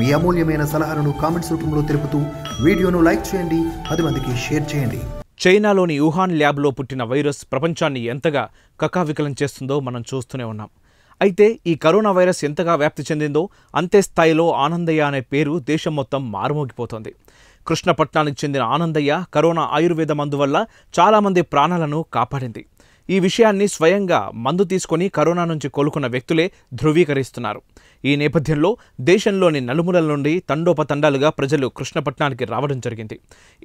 మీ అమూల్యమైన సలహాలను కామెంట్స్ రూపంలో తెలుపుతూ వీడియోను లైక్ చేయండి పది మందికి షేర్ చేయండి చైనాలోని వుహాన్ ల్యాబ్లో పుట్టిన వైరస్ ప్రపంచాన్ని ఎంతగా కకావికలం చేస్తుందో మనం చూస్తూనే ఉన్నాం అయితే ఈ కరోనా వైరస్ ఎంతగా వ్యాప్తి చెందిందో అంతే స్థాయిలో ఆనందయ్య అనే పేరు దేశం మొత్తం మారుమోగిపోతోంది కృష్ణపట్నానికి చెందిన ఆనందయ్య కరోనా ఆయుర్వేద మందు వల్ల చాలామంది ప్రాణాలను కాపాడింది ఈ విషయాన్ని స్వయంగా మందు తీసుకొని కరోనా నుంచి కోలుకున్న వ్యక్తులే ధృవీకరిస్తున్నారు ఈ నేపథ్యంలో దేశంలోని నలుమూలల నుండి తండోపతండాలుగా ప్రజలు కృష్ణపట్నానికి రావడం జరిగింది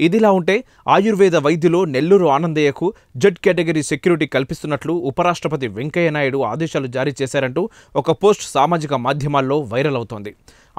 ఇదిలా ఉంటే ఆయుర్వేద వైద్యులు నెల్లూరు ఆనందయ్యకు జడ్ కేటగిరీ సెక్యూరిటీ కల్పిస్తున్నట్లు ఉపరాష్ట్రపతి వెంకయ్యనాయుడు ఆదేశాలు జారీ చేశారంటూ ఒక పోస్ట్ సామాజిక మాధ్యమాల్లో వైరల్ అవుతోంది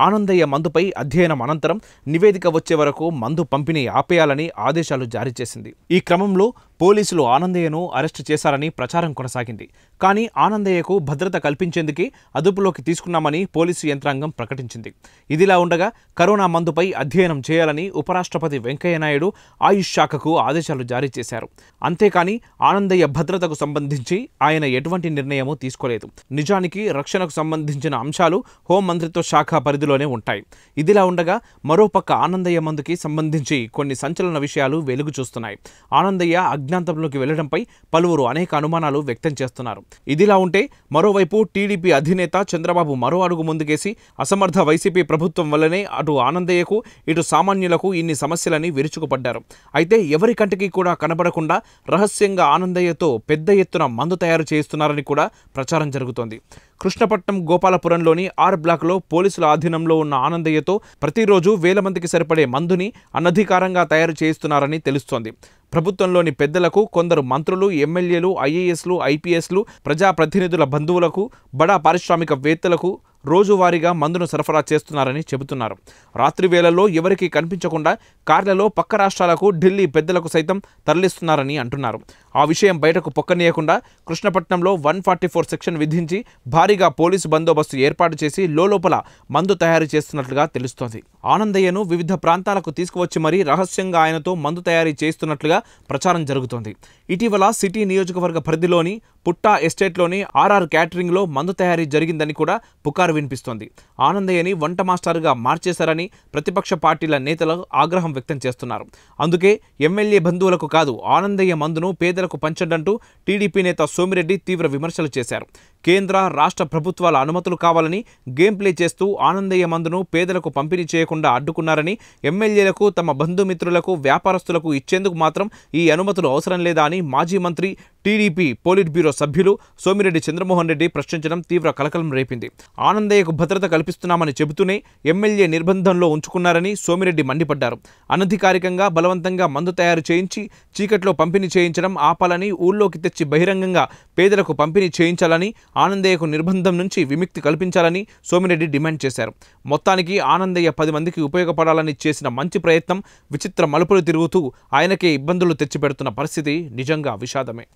ఆనందయ్య మందుపై అధ్యయనం అనంతరం నివేదిక వచ్చే వరకు మందు పంపిణీ ఆపేయాలని ఆదేశాలు జారీ చేసింది ఈ క్రమంలో పోలీసులు ఆనందయ్యను అరెస్టు చేశారని ప్రచారం కొనసాగింది కానీ ఆనందయ్యకు భద్రత కల్పించేందుకే అదుపులోకి తీసుకున్నామని పోలీసు యంత్రాంగం ప్రకటించింది ఇదిలా ఉండగా కరోనా మందుపై అధ్యయనం చేయాలని ఉపరాష్ట్రపతి వెంకయ్యనాయుడు ఆయుష్ శాఖకు ఆదేశాలు జారీ చేశారు అంతేకాని ఆనందయ్య భద్రతకు సంబంధించి ఆయన ఎటువంటి నిర్ణయమూ తీసుకోలేదు నిజానికి రక్షణకు సంబంధించిన అంశాలు హోంమంత్రిత్వ శాఖ పరిధిలోనే ఉంటాయి ఇదిలా ఉండగా మరోపక్క ఆనందయ్య మందుకి సంబంధించి కొన్ని సంచలన విషయాలు వెలుగు చూస్తున్నాయి ఆనందయ్య అజ్ఞాతంలోకి వెళ్లడంపై పలువురు అనేక అనుమానాలు వ్యక్తం చేస్తున్నారు ఇదిలా ఉంటే మరోవైపు టీడీపీ అధినేత చంద్రబాబు మరో అడుగు ముందుకేసి అసమర్థ వైసీపీ ప్రభుత్వం వల్లనే అటు ఆనందయ్యకు ఇటు సామాన్యులకు ఇన్ని సమస్యలని విరుచుకుపడ్డారు అయితే ఎవరి కంటికి కూడా కనబడకుండా రహస్యంగా ఆనందయ్యతో పెద్ద ఎత్తున మందు తయారు చేయిస్తున్నారని కూడా ప్రచారం జరుగుతోంది కృష్ణపట్నం గోపాలపురంలోని ఆర్ బ్లాక్లో పోలీసుల ఆధీనంలో ఉన్న ఆనందయ్యతో ప్రతిరోజు వేల మందికి సరిపడే మందుని అనధికారంగా తయారు చేయిస్తున్నారని తెలుస్తోంది ప్రభుత్వంలోని పెద్దలకు కొందరు మంత్రులు ఎమ్మెల్యేలు ఐఏఎస్లు ఐపీఎస్లు ప్రజాప్రతినిధుల బంధువులకు బడా పారిశ్రామికవేత్తలకు రోజువారీగా మందును సరఫరా చేస్తున్నారని చెబుతున్నారు రాత్రి వేళల్లో ఎవరికీ కనిపించకుండా కార్లలో పక్క రాష్ట్రాలకు ఢిల్లీ పెద్దలకు సైతం తరలిస్తున్నారని అంటున్నారు ఆ విషయం బయటకు పొక్కనీయకుండా కృష్ణపట్నంలో వన్ ఫార్టీ ఫోర్ సెక్షన్ విధించి భారీగా పోలీసు బందోబస్తు ఏర్పాటు చేసి లోపల మందు తయారు చేస్తున్నట్లుగా తెలుస్తోంది ఆనందయ్యను వివిధ ప్రాంతాలకు తీసుకువచ్చి మరీ రహస్యంగా ఆయనతో మందు తయారీ చేస్తున్నట్లుగా ప్రచారం జరుగుతోంది ఇటీవల సిటీ నియోజకవర్గ పరిధిలోని పుట్టా ఎస్టేట్లోని ఆర్ఆర్ క్యాటరింగ్లో మందు తయారీ జరిగిందని కూడా పుకారు వినిపిస్తోంది ఆనందయ్యని వంట మాస్టర్గా మార్చేశారని ప్రతిపక్ష పార్టీల నేతలు ఆగ్రహం వ్యక్తం చేస్తున్నారు అందుకే ఎమ్మెల్యే బంధువులకు కాదు ఆనందయ్య మందును పేదలకు పంచడంటూ టీడీపీ నేత సోమిరెడ్డి తీవ్ర విమర్శలు చేశారు కేంద్ర రాష్ట్ర ప్రభుత్వాల అనుమతులు కావాలని గేమ్ ప్లే చేస్తూ ఆనందయ్య మందును పేదలకు పంపిణీ చేయకుండా అడ్డుకున్నారని ఎమ్మెల్యేలకు తమ బంధుమిత్రులకు వ్యాపారస్తులకు ఇచ్చేందుకు మాత్రం ఈ అనుమతులు అవసరం లేదా అని మాజీ మంత్రి టీడీపీ పోలిట్ బ్యూరో సభ్యులు సోమిరెడ్డి చంద్రమోహన్ రెడ్డి ప్రశ్నించడం తీవ్ర కలకలం రేపింది ఆనందయ్యకు భద్రత కల్పిస్తున్నామని చెబుతూనే ఎమ్మెల్యే నిర్బంధంలో ఉంచుకున్నారని సోమిరెడ్డి మండిపడ్డారు అనధికారికంగా బలవంతంగా మందు తయారు చేయించి చీకట్లో పంపిణీ చేయించడం ఆపాలని ఊళ్ళోకి తెచ్చి బహిరంగంగా పేదలకు పంపిణీ చేయించాలని ఆనందయ్యకు నిర్బంధం నుంచి విముక్తి కల్పించాలని సోమిరెడ్డి డిమాండ్ చేశారు మొత్తానికి ఆనందయ్య పది మందికి ఉపయోగపడాలని చేసిన మంచి ప్రయత్నం విచిత్ర మలుపులు తిరుగుతూ ఆయనకే ఇబ్బందులు తెచ్చిపెడుతున్న పరిస్థితి నిజంగా విషాదమే